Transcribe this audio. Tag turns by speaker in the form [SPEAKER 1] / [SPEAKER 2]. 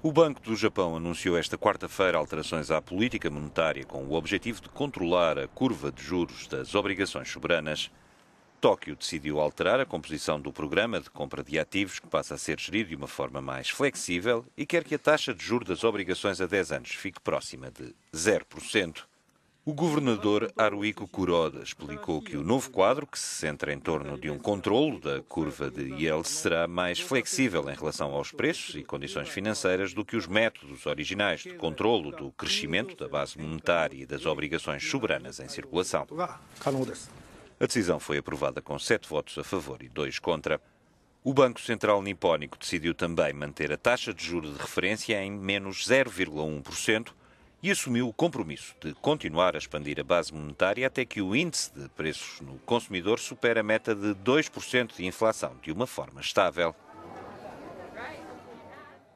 [SPEAKER 1] O Banco do Japão anunciou esta quarta-feira alterações à política monetária com o objetivo de controlar a curva de juros das obrigações soberanas. Tóquio decidiu alterar a composição do programa de compra de ativos, que passa a ser gerido de uma forma mais flexível, e quer que a taxa de juros das obrigações a 10 anos fique próxima de 0%. O governador Aruico Kuroda explicou que o novo quadro, que se centra em torno de um controlo da curva de yield, será mais flexível em relação aos preços e condições financeiras do que os métodos originais de controlo do crescimento da base monetária e das obrigações soberanas em circulação. A decisão foi aprovada com sete votos a favor e dois contra. O Banco Central Nipónico decidiu também manter a taxa de juros de referência em menos 0,1%, e assumiu o compromisso de continuar a expandir a base monetária até que o índice de preços no consumidor supere a meta de 2% de inflação de uma forma estável.